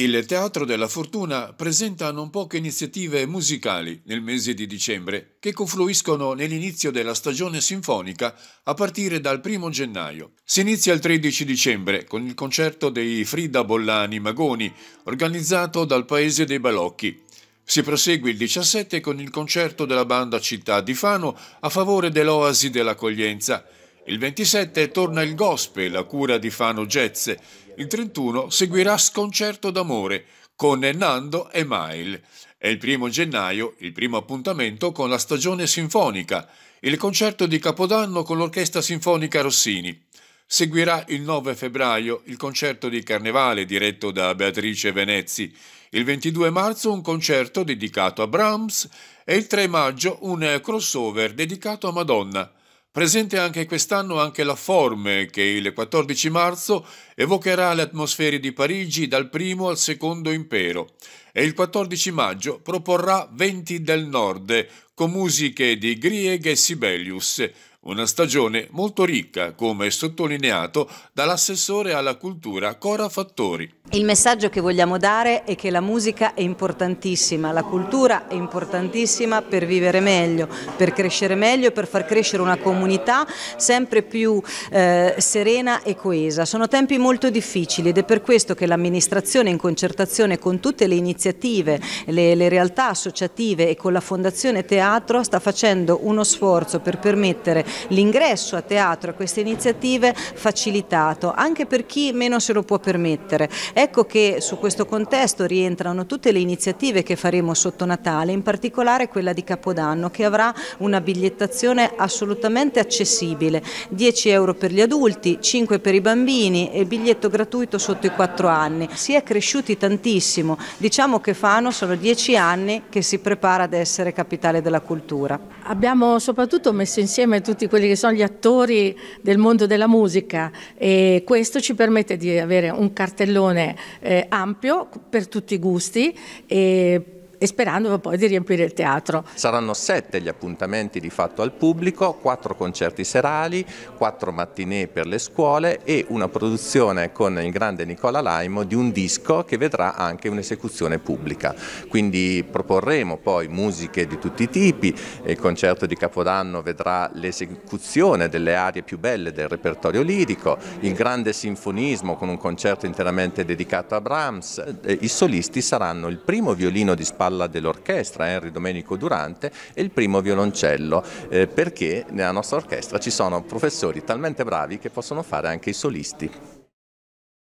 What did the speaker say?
Il Teatro della Fortuna presenta non poche iniziative musicali nel mese di dicembre che confluiscono nell'inizio della stagione sinfonica a partire dal 1 gennaio. Si inizia il 13 dicembre con il concerto dei Frida Bollani Magoni organizzato dal Paese dei Balocchi. Si prosegue il 17 con il concerto della banda Città di Fano a favore dell'Oasi dell'Accoglienza il 27 torna il gospel a cura di Fano Jazz. Il 31 seguirà Sconcerto d'amore con Nando e Mail. E il primo gennaio il primo appuntamento con la stagione sinfonica, il concerto di Capodanno con l'Orchestra Sinfonica Rossini. Seguirà il 9 febbraio il concerto di Carnevale diretto da Beatrice Venezzi, il 22 marzo un concerto dedicato a Brahms e il 3 maggio un crossover dedicato a Madonna. Presente anche quest'anno anche la Forme che il 14 marzo evocherà le atmosfere di Parigi dal primo al secondo impero e il 14 maggio proporrà Venti del Nord con musiche di Grieg e Sibelius, una stagione molto ricca come sottolineato dall'assessore alla cultura Cora Fattori. Il messaggio che vogliamo dare è che la musica è importantissima, la cultura è importantissima per vivere meglio, per crescere meglio e per far crescere una comunità sempre più eh, serena e coesa. Sono tempi molto difficili ed è per questo che l'amministrazione in concertazione con tutte le iniziative, le, le realtà associative e con la Fondazione Teatro sta facendo uno sforzo per permettere l'ingresso a teatro a queste iniziative facilitato anche per chi meno se lo può permettere Ecco che su questo contesto rientrano tutte le iniziative che faremo sotto Natale, in particolare quella di Capodanno che avrà una bigliettazione assolutamente accessibile, 10 euro per gli adulti, 5 per i bambini e biglietto gratuito sotto i 4 anni. Si è cresciuti tantissimo, diciamo che Fano sono 10 anni che si prepara ad essere capitale della cultura. Abbiamo soprattutto messo insieme tutti quelli che sono gli attori del mondo della musica e questo ci permette di avere un cartellone eh, ampio per tutti i gusti e e sperando poi di riempire il teatro. Saranno sette gli appuntamenti di fatto al pubblico, quattro concerti serali, quattro mattinee per le scuole e una produzione con il grande Nicola Laimo di un disco che vedrà anche un'esecuzione pubblica. Quindi proporremo poi musiche di tutti i tipi, il concerto di Capodanno vedrà l'esecuzione delle aree più belle del repertorio lirico, il grande sinfonismo con un concerto interamente dedicato a Brahms, i solisti saranno il primo violino di spazio spalla dell'orchestra, Henry Domenico Durante, e il primo violoncello, eh, perché nella nostra orchestra ci sono professori talmente bravi che possono fare anche i solisti.